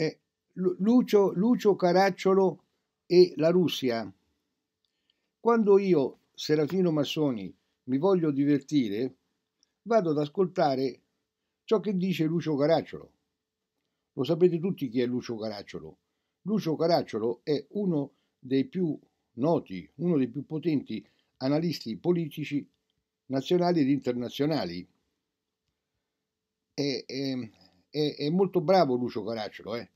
eh, Lucio, Lucio Caracciolo e la Russia. Quando io, Serafino Massoni, mi voglio divertire, vado ad ascoltare ciò che dice Lucio Caracciolo. Lo sapete tutti chi è Lucio Caracciolo. Lucio Caracciolo è uno dei più noti, uno dei più potenti analisti politici nazionali ed internazionali. E, e, ehm, è, è molto bravo Lucio Caracciolo, eh.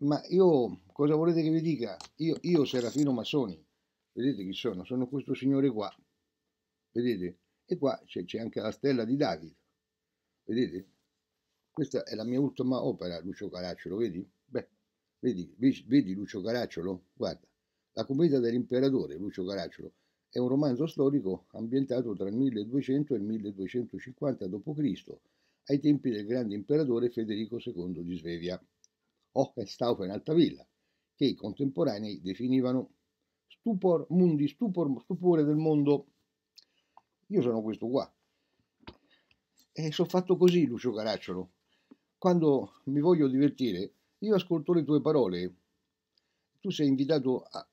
ma io cosa volete che vi dica? Io, io Serafino Massoni, vedete chi sono? Sono questo signore qua, vedete? E qua c'è anche la stella di David, vedete? Questa è la mia ultima opera, Lucio Caracciolo, vedi? Beh, vedi, vedi Lucio Caracciolo? Guarda, La cometa dell'imperatore, Lucio Caracciolo, è un romanzo storico ambientato tra il 1200 e il 1250 d.C., ai tempi del grande imperatore Federico II di Svevia, Hohenstaufen Altavilla, che i contemporanei definivano stupor mundi, stupor, stupore del mondo. Io sono questo qua. E sono fatto così, Lucio Caracciolo. Quando mi voglio divertire, io ascolto le tue parole. Tu sei invitato a,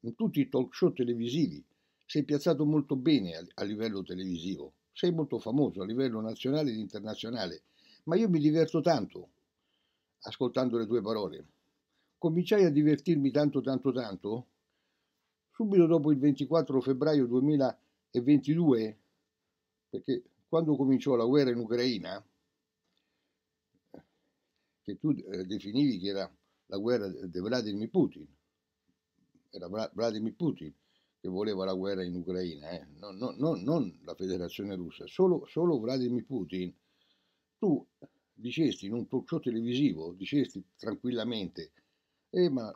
in tutti i talk show televisivi, sei piazzato molto bene a, a livello televisivo sei molto famoso a livello nazionale ed internazionale, ma io mi diverto tanto ascoltando le tue parole. Cominciai a divertirmi tanto tanto tanto subito dopo il 24 febbraio 2022, perché quando cominciò la guerra in Ucraina, che tu eh, definivi che era la guerra di Vladimir Putin, era Vladimir Putin, che voleva la guerra in Ucraina, eh? no, no, no, non la federazione russa, solo, solo Vladimir Putin, tu dicesti in un talk show televisivo, dicesti tranquillamente, eh, ma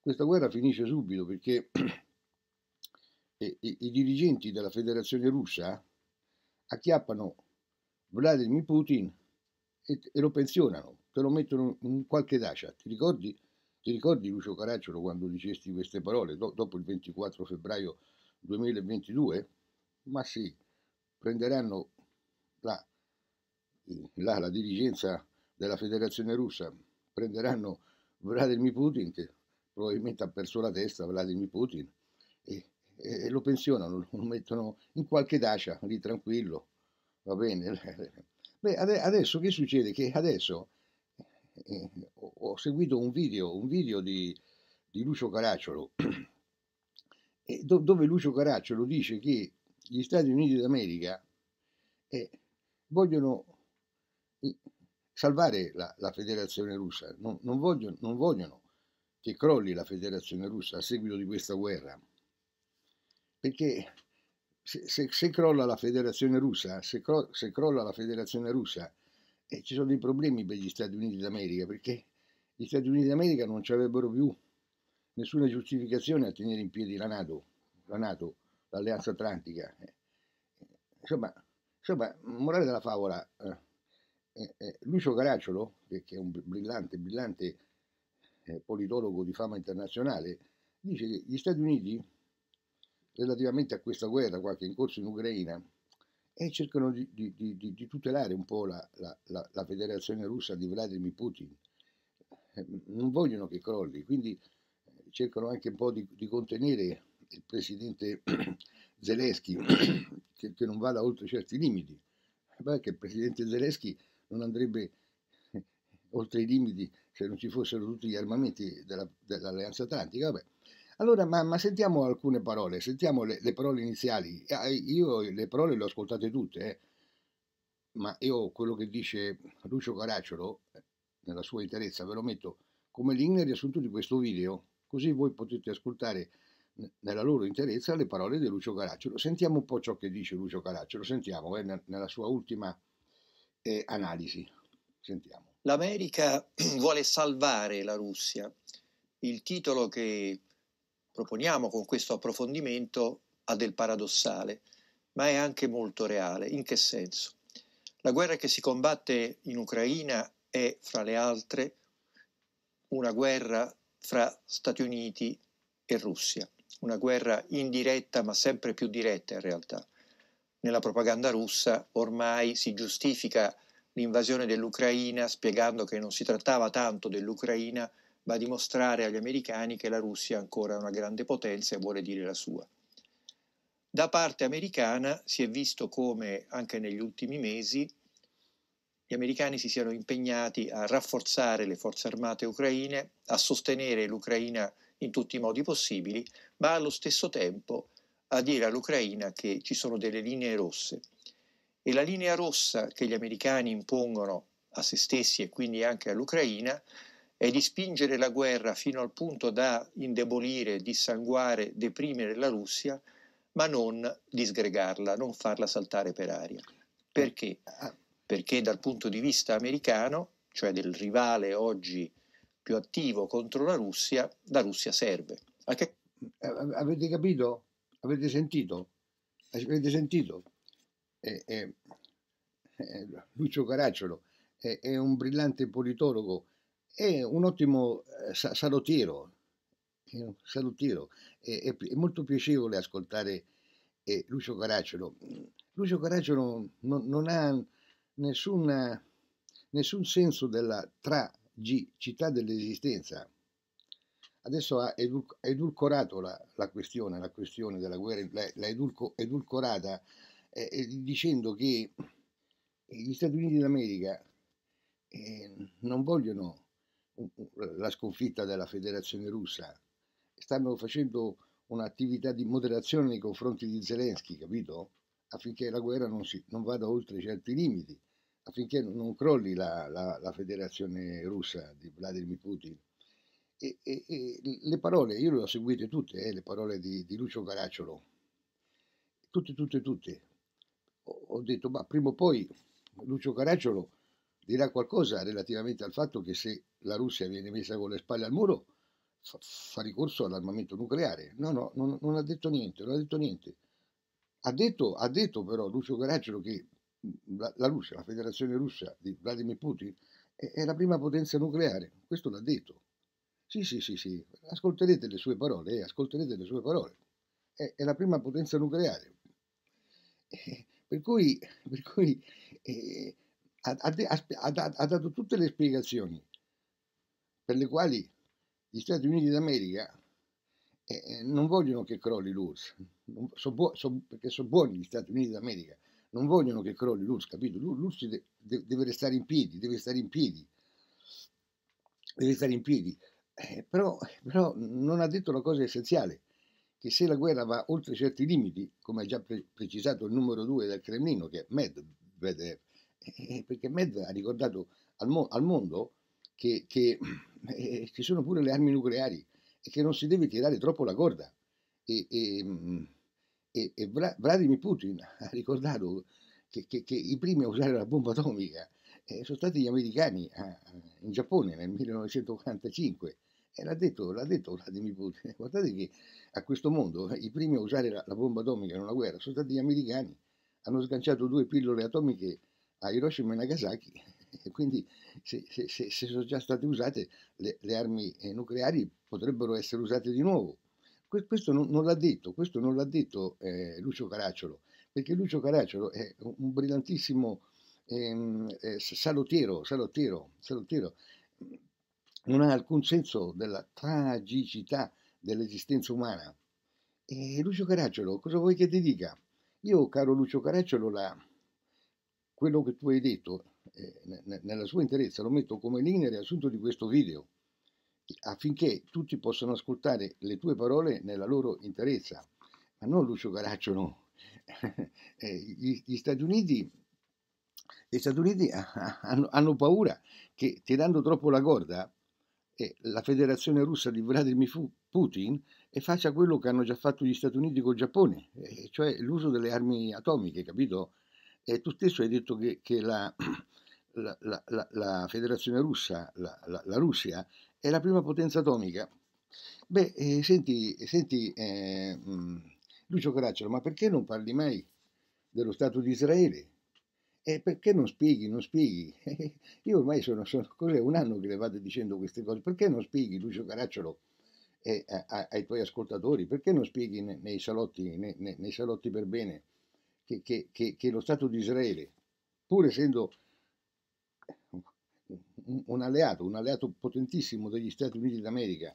questa guerra finisce subito perché i, i, i dirigenti della federazione russa acchiappano Vladimir Putin e, e, lo pensionano, te lo mettono in qualche dacia, ti ricordi? Ti ricordi Lucio Caracciolo quando dicesti queste parole do, dopo il 24 febbraio 2022? Ma sì, prenderanno la, la, la dirigenza della federazione russa, prenderanno Vladimir Putin che probabilmente ha perso la testa, Vladimir Putin, e, e, e lo pensionano, lo mettono in qualche dacia lì tranquillo, va bene. Beh, adesso che succede? Che adesso eh, ho seguito un video, un video di, di Lucio Caracciolo, do, dove Lucio Caracciolo dice che gli Stati Uniti d'America eh, vogliono eh, salvare la, la federazione russa, non, non, vogliono, non vogliono che crolli la federazione russa a seguito di questa guerra, perché se, se, se, crolla la federazione russa, se, cro, se crolla la federazione russa, e eh, ci sono dei problemi per gli Stati Uniti d'America perché gli Stati Uniti d'America non ci avrebbero più nessuna giustificazione a tenere in piedi la Nato, la NATO l'Alleanza Atlantica. Eh. Insomma, insomma morale della favola, eh, eh, eh, Lucio Caracciolo, che, che, è un brillante, brillante eh, politologo di fama internazionale, dice che gli Stati Uniti, relativamente a questa guerra qua che è in corso in Ucraina, e cercano di, di, di, di tutelare un po' la, la, la, federazione russa di Vladimir Putin. Eh, non vogliono che crolli, quindi eh, cercano anche un po' di, contenere il presidente Zelensky che, che, non vada oltre certi limiti. Perché il presidente Zelensky non andrebbe eh, oltre i limiti se non ci fossero tutti gli armamenti della, dell'Alleanza Atlantica. Vabbè. Allora, ma, ma, sentiamo alcune parole, sentiamo le, le, parole iniziali. Ah, eh, io le parole le ho ascoltate tutte, eh. ma io quello che dice Lucio Caracciolo, eh, nella sua interezza, ve lo metto come link nel riassunto di questo video, così voi potete ascoltare nella loro interezza le parole di Lucio Caracciolo. Sentiamo un po' ciò che dice Lucio Caracciolo, sentiamo eh, nella sua ultima eh, analisi. Sentiamo. L'America vuole salvare la Russia. Il titolo che proponiamo con questo approfondimento ha del paradossale, ma è anche molto reale. In che senso? La guerra che si combatte in Ucraina è, fra le altre, una guerra fra Stati Uniti e Russia, una guerra indiretta ma sempre più diretta in realtà. Nella propaganda russa ormai si giustifica l'invasione dell'Ucraina spiegando che non si trattava tanto dell'Ucraina va a dimostrare agli americani che la Russia è ancora una grande potenza e vuole dire la sua. Da parte americana si è visto come anche negli ultimi mesi gli americani si siano impegnati a rafforzare le forze armate ucraine, a sostenere l'Ucraina in tutti i modi possibili, ma allo stesso tempo a dire all'Ucraina che ci sono delle linee rosse. E la linea rossa che gli americani impongono a se stessi e quindi anche all'Ucraina è di spingere la guerra fino al punto da indebolire, dissanguare, deprimere la Russia, ma non disgregarla, non farla saltare per aria. Perché? Perché dal punto di vista americano, cioè del rivale oggi più attivo contro la Russia, la Russia serve. Che... Eh, avete capito? Avete sentito? Avete sentito? Eh, eh, eh, Lucio Caracciolo eh, è un brillante politologo è un ottimo eh, salotiro, salotiro. È, è, molto piacevole ascoltare eh, Lucio Caracciolo. Lucio Caracciolo non, non ha nessuna, nessun senso della tragicità dell'esistenza. Adesso ha edulcorato la, la, questione, la questione della guerra, l'ha edulco, edulcorata eh, eh, dicendo che gli Stati Uniti d'America eh, non vogliono la sconfitta della federazione russa, stanno facendo un'attività di moderazione nei confronti di Zelensky, capito? Affinché la guerra non, si, non vada oltre certi limiti, affinché non crolli la, la, la federazione russa di Vladimir Putin. E, e, e, le parole, io le ho seguite tutte, eh, le parole di, di Lucio Caracciolo, tutte, tutte, tutte. Ho, ho detto, ma prima o poi Lucio Caracciolo dirà qualcosa relativamente al fatto che se la Russia viene messa con le spalle al muro, fa, fa ricorso all'armamento nucleare. No, no, non, non, ha detto niente, non ha detto niente. Ha detto, ha detto però Lucio Caracciolo che la, la, Russia, la federazione russa di Vladimir Putin, è, è la prima potenza nucleare. Questo l'ha detto. Sì, sì, sì, sì, ascolterete le sue parole, eh, ascolterete le sue parole. È, è la prima potenza nucleare. Eh, per cui, per cui eh, ha, ha, ha, ha, dato tutte le spiegazioni per le quali gli Stati Uniti d'America eh, eh non vogliono che crolli l'URSS, so so, perché sono buoni gli Stati Uniti d'America, non vogliono che crolli l'URSS, capito? L'URSS de deve restare in piedi, deve stare in piedi, deve stare in piedi. Eh, però, però, non ha detto la cosa essenziale, che se la guerra va oltre certi limiti, come ha già pre precisato il numero 2 del Cremlino, che è Medvedev, eh, eh, perché Medvedev ha ricordato al, mo al mondo che, che eh, ci sono pure le armi nucleari e che non si deve tirare troppo la corda. E, e, mm, e, e Vladimir Putin ha ricordato che, che, che, i primi a usare la bomba atomica eh, sono stati gli americani a, eh, in Giappone nel 1945. E l'ha detto, l'ha detto Vladimir Putin. Guardate che a questo mondo i primi a usare la, la bomba atomica in una guerra sono stati gli americani. Hanno sganciato due pillole atomiche a Hiroshima e Nagasaki quindi se, se, se, se, sono già state usate le, le, armi eh, nucleari potrebbero essere usate di nuovo. Questo non, non l'ha detto, questo non l'ha detto eh, Lucio Caracciolo, perché Lucio Caracciolo è un brillantissimo ehm, eh, salottiero, salottiero, salottiero, non ha alcun senso della tragicità dell'esistenza umana. E Lucio Caracciolo, cosa vuoi che ti dica? Io, caro Lucio Caracciolo, la, quello che tu hai detto eh, nella sua interezza, lo metto come linea riassunto di questo video, affinché tutti possano ascoltare le tue parole nella loro interezza. Ma non Lucio Caraccio, no. Eh, gli, gli, Stati Uniti, gli Stati Uniti hanno, hanno paura che tirando troppo la corda eh, la federazione russa di Vladimir Putin e eh, faccia quello che hanno già fatto gli Stati Uniti col Giappone, eh, cioè l'uso delle armi atomiche, capito? E tu stesso hai detto che, che la, la, la, la, federazione russa, la, Russia, è la prima potenza atomica. Beh, eh, senti, senti eh, mm, Lucio Caracciolo, ma perché non parli mai dello Stato di Israele? E perché non spieghi, non spieghi? Io ormai sono, sono cos'è, un anno che le vado dicendo queste cose, perché non spieghi Lucio Caracciolo eh, a, a, ai tuoi ascoltatori? Perché non spieghi nei, nei salotti, nei, nei, salotti per bene? che, che, che, che lo Stato di Israele, pur essendo un alleato, un alleato potentissimo degli Stati Uniti d'America,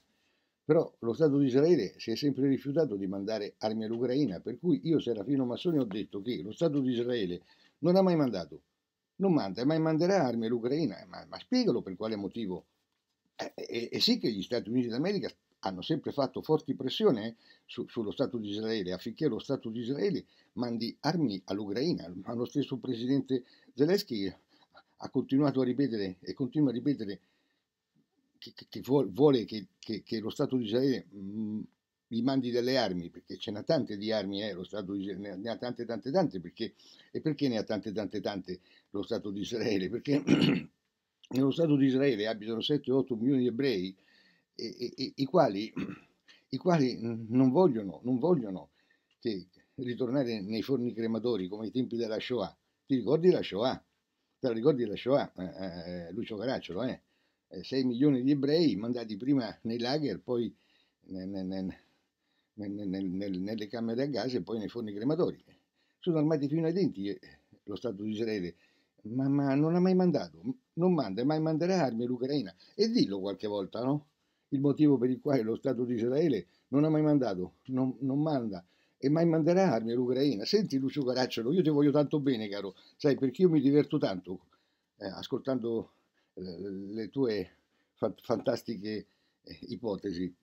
però lo Stato di Israele si è sempre rifiutato di mandare armi all'Ucraina, per cui io Serafino Massoni ho detto che lo Stato di Israele non ha mai mandato, non manda, e mai manderà armi all'Ucraina, ma, ma spiegalo per quale motivo. E, eh, e, eh, e eh, sì che gli Stati Uniti d'America hanno sempre fatto forti pressioni su, sullo Stato di Israele affinché lo Stato di Israele mandi armi all'Ucraina, ma lo stesso presidente Zelensky ha continuato a ripetere e continua a ripetere che, che, che vuole che, che, lo Stato di Israele mh, mm, gli mandi delle armi, perché ce n'ha tante di armi, eh, lo Stato di Israele ne ha tante tante tante, perché, e perché ne ha tante tante tante lo Stato di Israele? Perché nello Stato di Israele abitano 7-8 milioni di ebrei, e, e, i, quali, i quali mm, non vogliono, non vogliono che ritornare nei forni crematori come ai tempi della Shoah. Ti ricordi la Shoah? Te la ricordi la Shoah, eh, eh, eh Lucio Caracciolo, eh? 6 eh, milioni di ebrei mandati prima nei lager, poi nel, nel, nel, nelle camere a gas e poi nei forni crematori. Sono armati fino ai denti eh, lo Stato di Israele, ma, ma non ha mai mandato, non manda e mai manderà armi all'Ucraina. E dillo qualche volta, no? il motivo per il quale lo Stato di Israele non ha mai mandato, non, non manda e mai manderà armi all'Ucraina. Senti Lucio Caracciolo, io ti voglio tanto bene, caro, sai perché io mi diverto tanto eh, ascoltando eh, le tue fant- fantastiche eh, ipotesi.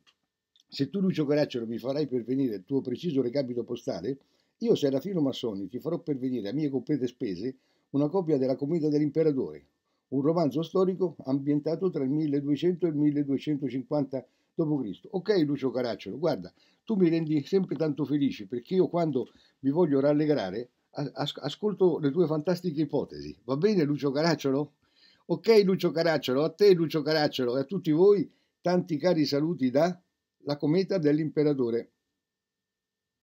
Se tu, Lucio Caracciolo, mi farai pervenire il tuo preciso recapito postale, io, Serafino Massoni, ti farò pervenire a mie complete spese una copia della Comita dell'Imperatore, un romanzo storico ambientato tra il 1200 e il 1250 d.C. Ok Lucio Caracciolo, guarda, tu mi rendi sempre tanto felice perché io quando mi voglio rallegrare as- ascolto le tue fantastiche ipotesi. Va bene Lucio Caracciolo? Ok Lucio Caracciolo, a te Lucio Caracciolo e a tutti voi tanti cari saluti da La Cometa dell'Imperatore.